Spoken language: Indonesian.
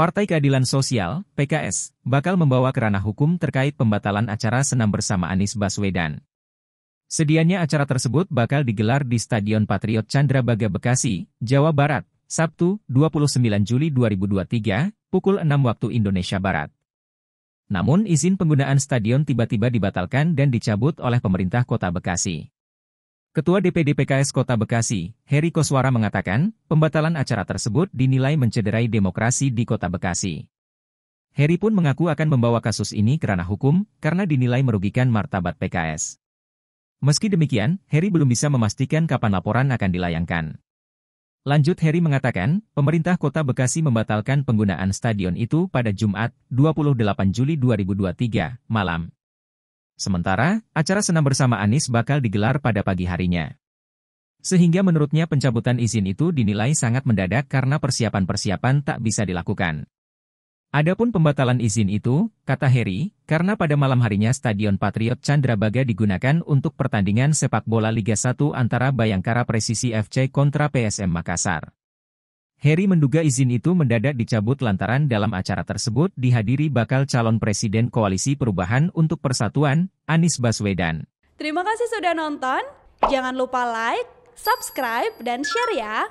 Partai Keadilan Sosial, PKS, bakal membawa kerana hukum terkait pembatalan acara senam bersama Anies Baswedan. Sedianya acara tersebut bakal digelar di Stadion Patriot Chandra Baga Bekasi, Jawa Barat, Sabtu, 29 Juli 2023, pukul 6 waktu Indonesia Barat. Namun izin penggunaan stadion tiba-tiba dibatalkan dan dicabut oleh pemerintah kota Bekasi. Ketua DPD PKS Kota Bekasi, Heri Koswara mengatakan, pembatalan acara tersebut dinilai mencederai demokrasi di Kota Bekasi. Heri pun mengaku akan membawa kasus ini ke ranah hukum, karena dinilai merugikan martabat PKS. Meski demikian, Heri belum bisa memastikan kapan laporan akan dilayangkan. Lanjut Heri mengatakan, pemerintah Kota Bekasi membatalkan penggunaan stadion itu pada Jumat, 28 Juli 2023, malam. Sementara, acara senam bersama Anies bakal digelar pada pagi harinya. Sehingga menurutnya pencabutan izin itu dinilai sangat mendadak karena persiapan-persiapan tak bisa dilakukan. Adapun pembatalan izin itu, kata Heri, karena pada malam harinya Stadion Patriot Chandrabaga digunakan untuk pertandingan sepak bola Liga 1 antara Bayangkara Presisi FC kontra PSM Makassar. Harry menduga izin itu mendadak dicabut lantaran dalam acara tersebut dihadiri bakal calon presiden Koalisi Perubahan untuk Persatuan, Anies Baswedan. Terima kasih sudah nonton. Jangan lupa like, subscribe, dan share ya.